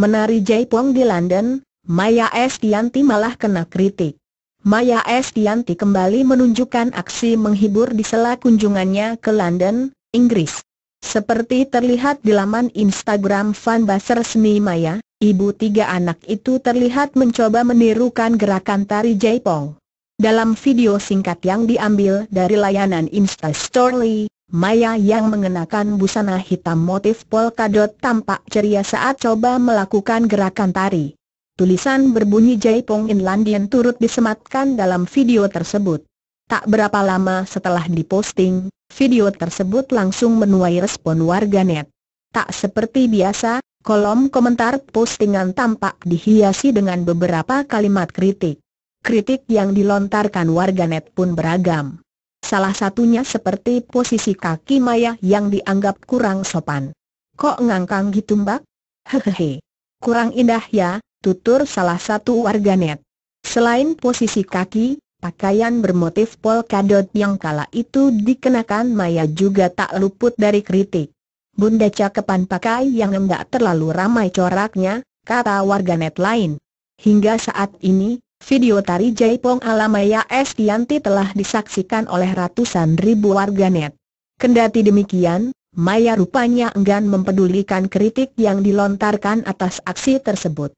Menari Jaipong di London, Maya Estianti malah kena kritik. Maya Estianti kembali menunjukkan aksi menghibur di sela kunjungannya ke London, Inggris. Seperti terlihat di laman Instagram Van resmi Seni Maya, ibu tiga anak itu terlihat mencoba menirukan gerakan tari Jaipong. Dalam video singkat yang diambil dari layanan Insta Story, Maya yang mengenakan busana hitam motif polkadot tampak ceria saat coba melakukan gerakan tari. Tulisan berbunyi Jaipong Inlandian turut disematkan dalam video tersebut. Tak berapa lama setelah diposting, video tersebut langsung menuai respon warganet. Tak seperti biasa, kolom komentar postingan tampak dihiasi dengan beberapa kalimat kritik. Kritik yang dilontarkan warganet pun beragam salah satunya seperti posisi kaki Maya yang dianggap kurang sopan. Kok ngangkang gitu mbak? Hehehe. Kurang indah ya, tutur salah satu warganet. Selain posisi kaki, pakaian bermotif polkadot yang kala itu dikenakan Maya juga tak luput dari kritik. Bunda cakepan pakai yang enggak terlalu ramai coraknya, kata warganet lain. Hingga saat ini, Video tari Jaipong ala Maya Estianti telah disaksikan oleh ratusan ribu warganet. Kendati demikian, Maya rupanya enggan mempedulikan kritik yang dilontarkan atas aksi tersebut.